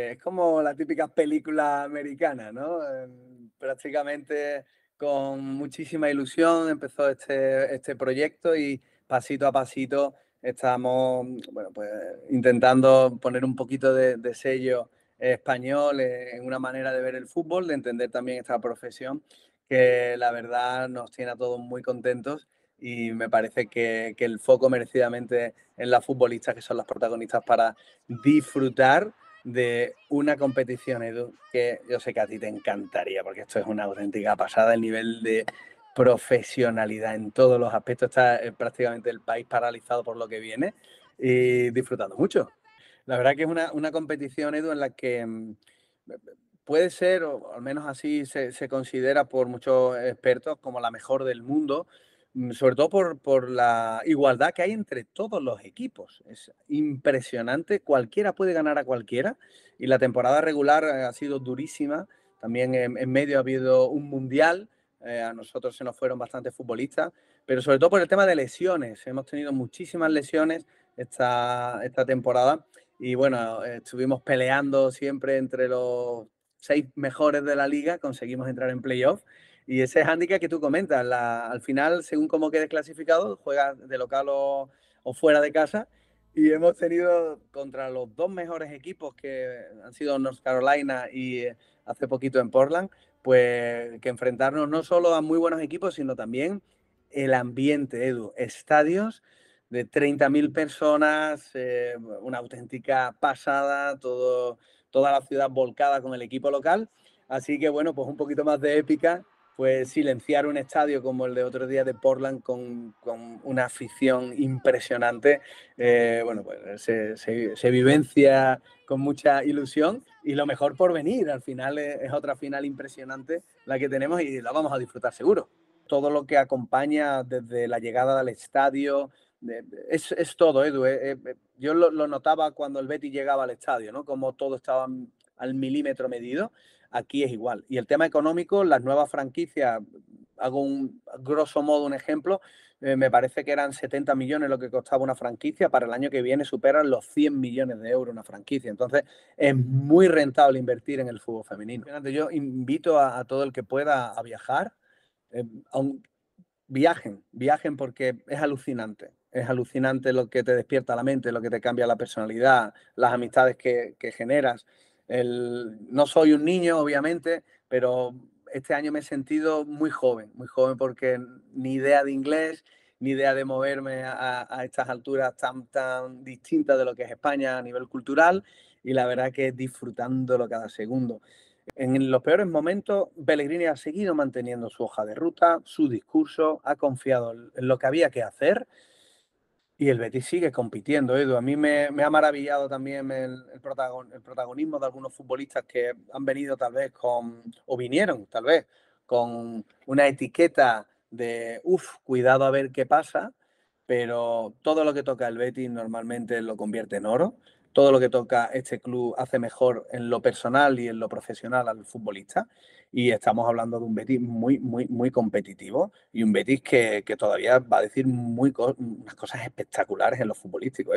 Es como la típica película americana, ¿no? Prácticamente con muchísima ilusión empezó este, este proyecto y pasito a pasito estamos bueno, pues, intentando poner un poquito de, de sello español en una manera de ver el fútbol, de entender también esta profesión, que la verdad nos tiene a todos muy contentos y me parece que, que el foco merecidamente en las futbolistas, que son las protagonistas para disfrutar de una competición, Edu, que yo sé que a ti te encantaría, porque esto es una auténtica pasada, el nivel de profesionalidad en todos los aspectos, está eh, prácticamente el país paralizado por lo que viene y disfrutando mucho. La verdad que es una, competición, Edu, en la que mm, puede ser, o al menos así se considera por muchos expertos, como la mejor del mundo, Mm, sobre todo por, por, la igualdad que hay entre todos los equipos. Es impresionante, cualquiera puede ganar a cualquiera y la temporada regular eh, ha sido durísima. También en, medio ha habido un mundial, eh, a nosotros se nos fueron bastantes futbolistas, pero sobre todo por el tema de lesiones. Hemos tenido muchísimas lesiones esta, esta temporada y bueno, estuvimos peleando siempre entre los seis mejores de la liga, conseguimos entrar en playoff y ese hándicap que tú comentas, al final, según cómo quedes clasificado, juegas de local o, fuera de casa. Y hemos tenido contra los dos mejores equipos que han sido North Carolina y eh, hace poquito en Portland, pues que enfrentarnos no solo a muy buenos equipos, sino también el ambiente, Edu. Estadios de 30.000 personas, eh, una auténtica pasada, toda la ciudad volcada con el equipo local. Así que bueno, pues un poquito más de épica pues silenciar un estadio como el de otro día de Portland con, una afición impresionante. Eh, bueno, pues se, se, vivencia con mucha ilusión y lo mejor por venir. Al final es otra final impresionante la que tenemos y la vamos a disfrutar seguro. Todo lo que acompaña desde la llegada al estadio, es, todo, Edu. Eh, eh, eh, yo lo, notaba cuando el Betty llegaba al estadio, ¿no? Como todo estaba al milímetro medido. Aquí es igual. Y el tema económico, las nuevas franquicias, hago un grosso modo un ejemplo, me parece que eran 70 millones lo que costaba una franquicia, para el año que viene superan los 100 millones de euros una franquicia. Entonces es muy rentable invertir en el fútbol femenino. Yo invito a, todo el que pueda a viajar, a un, viajen, viajen porque es alucinante es alucinante lo que te despierta la mente, lo que te cambia la personalidad, las amistades que, generas. no soy un niño, obviamente, pero este año me he sentido muy joven, muy joven porque ni idea de inglés, ni idea de moverme a, estas alturas tan, tan distintas de lo que es España a nivel cultural y la verdad que disfrutándolo cada segundo. En los peores momentos, Pellegrini ha seguido manteniendo su hoja de ruta, su discurso, ha confiado en lo que había que hacer y el Betis sigue compitiendo, Edu. A mí me, ha maravillado también el, protagonismo de algunos futbolistas que han venido tal vez con, o vinieron tal vez, con una etiqueta de, uff, cuidado a ver qué pasa, pero todo lo que toca el Betis normalmente lo convierte en oro. Todo lo que toca este club hace mejor en lo personal y en lo profesional al futbolista y estamos hablando de un Betis muy, muy, muy competitivo y un Betis que, todavía va a decir muy unas cosas espectaculares en lo futbolístico.